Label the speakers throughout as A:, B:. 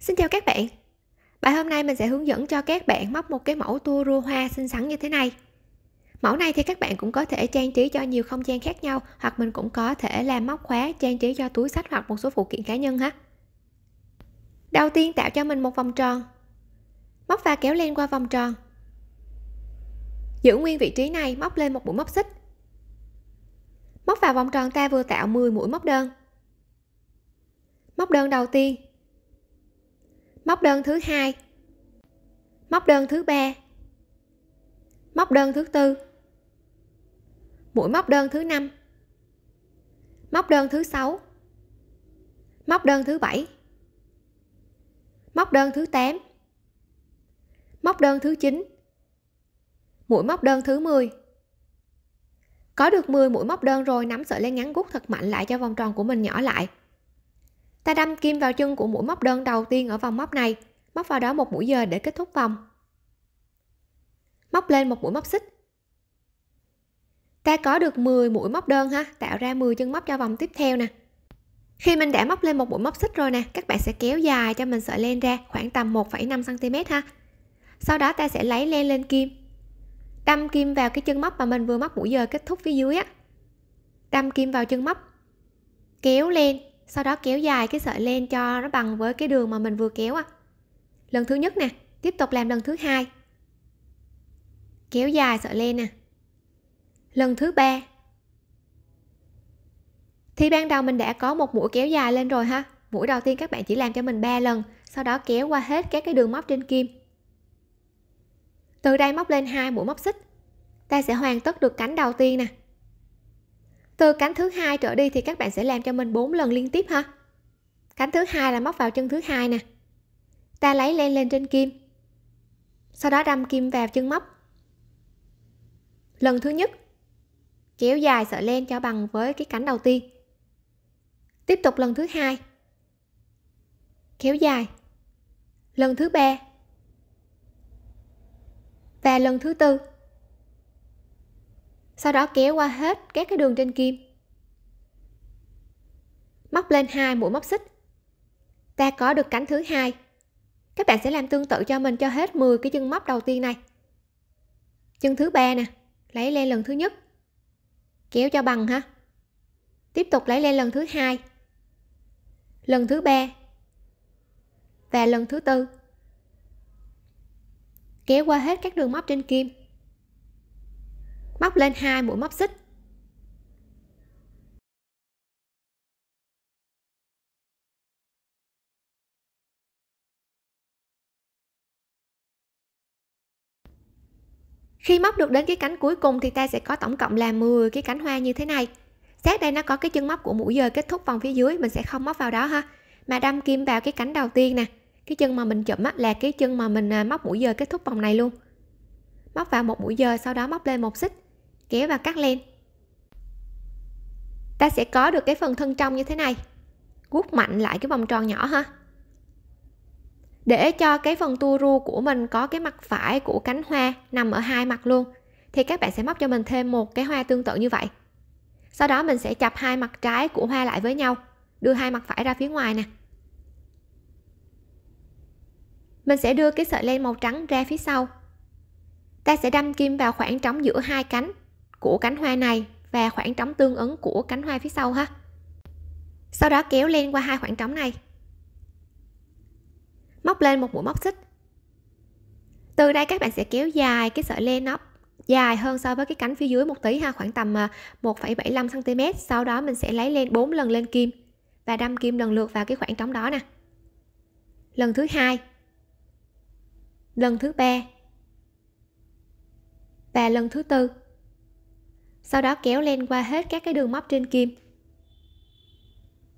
A: Xin chào các bạn Bài hôm nay mình sẽ hướng dẫn cho các bạn móc một cái mẫu tua rua hoa xinh xắn như thế này Mẫu này thì các bạn cũng có thể trang trí cho nhiều không gian khác nhau hoặc mình cũng có thể làm móc khóa trang trí cho túi sách hoặc một số phụ kiện cá nhân ha Đầu tiên tạo cho mình một vòng tròn Móc và kéo len qua vòng tròn Giữ nguyên vị trí này móc lên một mũi móc xích Móc vào vòng tròn ta vừa tạo 10 mũi móc đơn Móc đơn đầu tiên móc đơn thứ hai móc đơn thứ ba móc đơn thứ tư mũi móc đơn thứ năm móc đơn thứ sáu móc đơn thứ bảy móc đơn thứ tám, móc đơn thứ chín, mũi móc đơn thứ 10 có được 10 mũi móc đơn rồi nắm sợi len ngắn gút thật mạnh lại cho vòng tròn của mình nhỏ lại Ta đâm kim vào chân của mũi móc đơn đầu tiên ở vòng móc này, móc vào đó một mũi giờ để kết thúc vòng. Móc lên một mũi móc xích. Ta có được 10 mũi móc đơn ha, tạo ra 10 chân móc cho vòng tiếp theo nè. Khi mình đã móc lên một mũi móc xích rồi nè, các bạn sẽ kéo dài cho mình sợi len ra khoảng tầm 1,5 cm ha. Sau đó ta sẽ lấy len lên kim. Đâm kim vào cái chân móc mà mình vừa móc mũi giờ kết thúc phía dưới á. Đâm kim vào chân móc. Kéo len sau đó kéo dài cái sợi len cho nó bằng với cái đường mà mình vừa kéo á lần thứ nhất nè tiếp tục làm lần thứ hai kéo dài sợi len nè lần thứ ba thì ban đầu mình đã có một mũi kéo dài lên rồi ha mũi đầu tiên các bạn chỉ làm cho mình 3 lần sau đó kéo qua hết các cái đường móc trên kim từ đây móc lên hai mũi móc xích ta sẽ hoàn tất được cánh đầu tiên nè từ cánh thứ hai trở đi thì các bạn sẽ làm cho mình 4 lần liên tiếp ha cánh thứ hai là móc vào chân thứ hai nè ta lấy len lên trên kim sau đó đâm kim vào chân móc lần thứ nhất kéo dài sợi len cho bằng với cái cánh đầu tiên tiếp tục lần thứ hai kéo dài lần thứ ba và lần thứ tư sau đó kéo qua hết các cái đường trên kim móc lên hai mũi móc xích ta có được cánh thứ hai các bạn sẽ làm tương tự cho mình cho hết 10 cái chân móc đầu tiên này chân thứ ba nè lấy lên lần thứ nhất kéo cho bằng ha tiếp tục lấy lên lần thứ hai lần thứ ba và lần thứ tư kéo qua hết các đường móc trên kim móc lên hai mũi móc xích Khi móc được đến cái cánh cuối cùng thì ta sẽ có tổng cộng là 10 cái cánh hoa như thế này. xét đây nó có cái chân móc của mũi giờ kết thúc vòng phía dưới, mình sẽ không móc vào đó ha. Mà đâm kim vào cái cánh đầu tiên nè. Cái chân mà mình chụm á là cái chân mà mình à, móc mũi giờ kết thúc vòng này luôn. Móc vào một mũi giờ sau đó móc lên một xích kéo và cắt lên. ta sẽ có được cái phần thân trong như thế này gút mạnh lại cái vòng tròn nhỏ ha để cho cái phần tua ru của mình có cái mặt phải của cánh hoa nằm ở hai mặt luôn thì các bạn sẽ móc cho mình thêm một cái hoa tương tự như vậy sau đó mình sẽ chập hai mặt trái của hoa lại với nhau đưa hai mặt phải ra phía ngoài nè mình sẽ đưa cái sợi len màu trắng ra phía sau ta sẽ đâm kim vào khoảng trống giữa hai cánh của cánh hoa này và khoảng trống tương ứng của cánh hoa phía sau ha sau đó kéo lên qua hai khoảng trống này móc lên một mũi móc xích từ đây các bạn sẽ kéo dài cái sợi len nó dài hơn so với cái cánh phía dưới một tí ha khoảng tầm 1,75 à, cm sau đó mình sẽ lấy lên 4 lần lên kim và đâm kim lần lượt vào cái khoảng trống đó nè lần thứ hai lần thứ ba và lần thứ tư sau đó kéo len qua hết các cái đường móc trên kim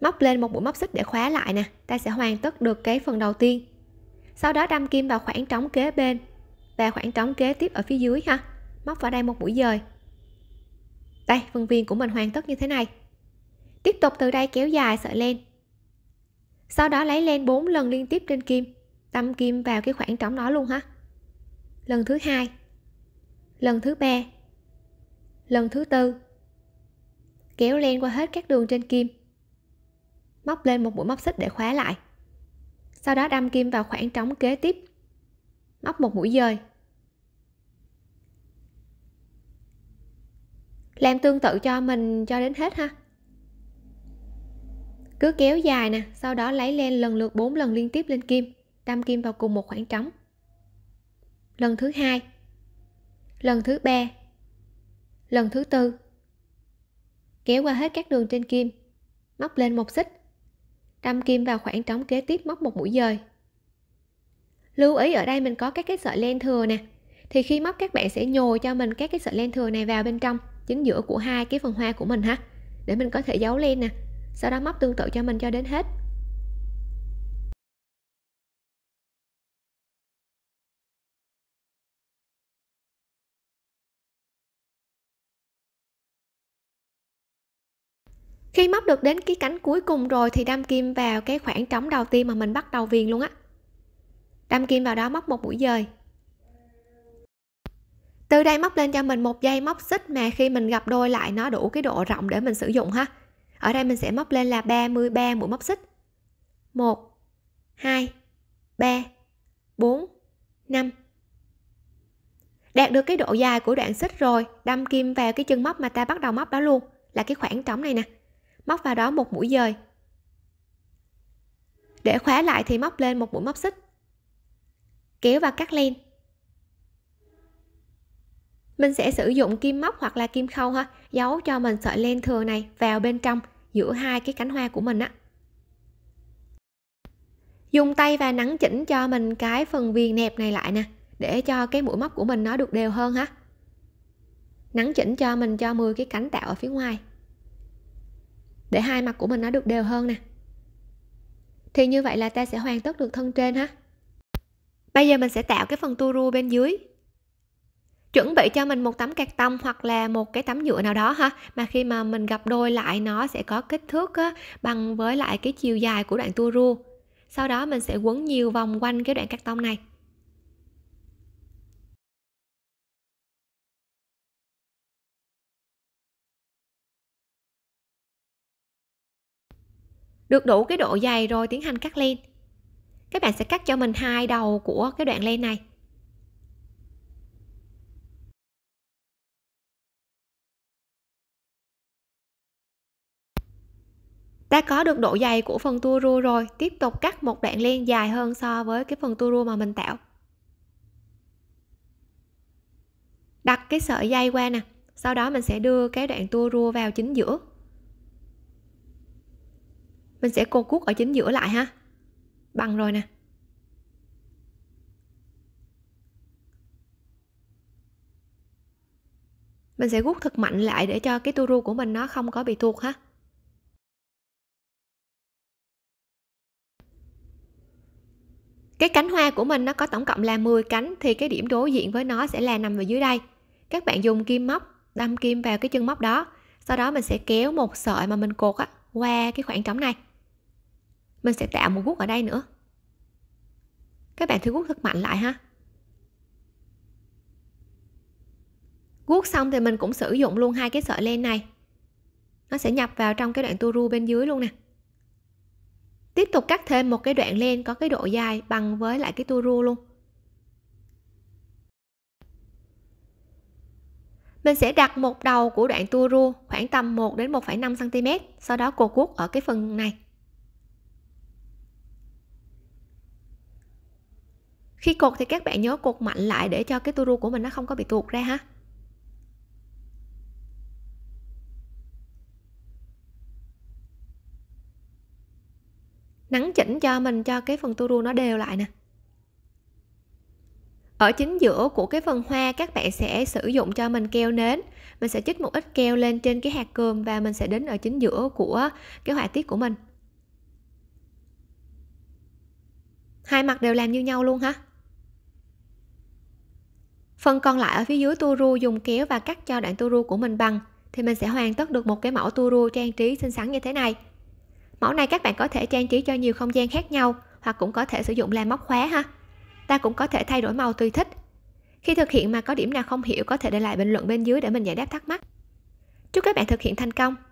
A: móc lên một mũi móc xích để khóa lại nè ta sẽ hoàn tất được cái phần đầu tiên sau đó đâm kim vào khoảng trống kế bên và khoảng trống kế tiếp ở phía dưới ha móc vào đây một mũi dời đây phần viên của mình hoàn tất như thế này tiếp tục từ đây kéo dài sợi len sau đó lấy len 4 lần liên tiếp trên kim đâm kim vào cái khoảng trống đó luôn ha lần thứ hai lần thứ ba lần thứ tư kéo len qua hết các đường trên kim móc lên một mũi móc xích để khóa lại sau đó đâm kim vào khoảng trống kế tiếp móc một mũi dời làm tương tự cho mình cho đến hết ha cứ kéo dài nè sau đó lấy len lần lượt 4 lần liên tiếp lên kim đâm kim vào cùng một khoảng trống lần thứ hai lần thứ ba lần thứ tư kéo qua hết các đường trên kim móc lên một xích đâm kim vào khoảng trống kế tiếp móc một mũi dời lưu ý ở đây mình có các cái sợi len thừa nè thì khi móc các bạn sẽ nhồi cho mình các cái sợi len thừa này vào bên trong chính giữa của hai cái phần hoa của mình ha để mình có thể giấu len nè sau đó móc tương tự cho mình cho đến hết khi móc được đến cái cánh cuối cùng rồi thì đâm kim vào cái khoảng trống đầu tiên mà mình bắt đầu viền luôn á đâm kim vào đó móc một mũi dời từ đây móc lên cho mình một dây móc xích mà khi mình gặp đôi lại nó đủ cái độ rộng để mình sử dụng ha ở đây mình sẽ móc lên là 33 mũi móc xích 1 2 3 4 5 đạt được cái độ dài của đoạn xích rồi đâm kim vào cái chân móc mà ta bắt đầu móc đó luôn là cái khoảng trống này nè móc vào đó một mũi dời để khóa lại thì móc lên một mũi móc xích kéo và cắt len mình sẽ sử dụng kim móc hoặc là kim khâu ha giấu cho mình sợi len thừa này vào bên trong giữa hai cái cánh hoa của mình á dùng tay và nắn chỉnh cho mình cái phần viền nẹp này lại nè để cho cái mũi móc của mình nó được đều hơn ha nắn chỉnh cho mình cho 10 cái cánh tạo ở phía ngoài để hai mặt của mình nó được đều hơn nè thì như vậy là ta sẽ hoàn tất được thân trên ha bây giờ mình sẽ tạo cái phần tua rua bên dưới chuẩn bị cho mình một tấm cạc tông hoặc là một cái tấm nhựa nào đó ha mà khi mà mình gặp đôi lại nó sẽ có kích thước á, bằng với lại cái chiều dài của đoạn tua rua sau đó mình sẽ quấn nhiều vòng quanh cái đoạn cạc tông này được đủ cái độ dày rồi tiến hành cắt len các bạn sẽ cắt cho mình hai đầu của cái đoạn len này Ta có được độ dày của phần tua rua rồi tiếp tục cắt một đoạn len dài hơn so với cái phần tua rua mà mình tạo đặt cái sợi dây qua nè sau đó mình sẽ đưa cái đoạn tua rua vào chính giữa mình sẽ cô cuốc ở chính giữa lại ha bằng rồi nè mình sẽ gút thật mạnh lại để cho cái tua ru của mình nó không có bị tuột ha cái cánh hoa của mình nó có tổng cộng là 10 cánh thì cái điểm đối diện với nó sẽ là nằm ở dưới đây các bạn dùng kim móc đâm kim vào cái chân móc đó sau đó mình sẽ kéo một sợi mà mình cột á, qua cái khoảng trống này mình sẽ tạo một gút ở đây nữa các bạn thử gút thật mạnh lại ha guốc xong thì mình cũng sử dụng luôn hai cái sợi len này nó sẽ nhập vào trong cái đoạn tua ru bên dưới luôn nè tiếp tục cắt thêm một cái đoạn len có cái độ dài bằng với lại cái tua ru luôn mình sẽ đặt một đầu của đoạn tua ru khoảng tầm 1 đến 1,5 cm sau đó cột guốc ở cái phần này khi cột thì các bạn nhớ cột mạnh lại để cho cái tua rua của mình nó không có bị tuột ra ha nắng chỉnh cho mình cho cái phần tua rua nó đều lại nè ở chính giữa của cái phần hoa các bạn sẽ sử dụng cho mình keo nến mình sẽ chích một ít keo lên trên cái hạt cơm và mình sẽ đến ở chính giữa của cái họa tiết của mình hai mặt đều làm như nhau luôn ha Phần còn lại ở phía dưới tua ru dùng kéo và cắt cho đoạn tua ru của mình bằng thì mình sẽ hoàn tất được một cái mẫu tua ru trang trí xinh xắn như thế này. Mẫu này các bạn có thể trang trí cho nhiều không gian khác nhau hoặc cũng có thể sử dụng làm móc khóa ha. Ta cũng có thể thay đổi màu tùy thích. Khi thực hiện mà có điểm nào không hiểu có thể để lại bình luận bên dưới để mình giải đáp thắc mắc. Chúc các bạn thực hiện thành công!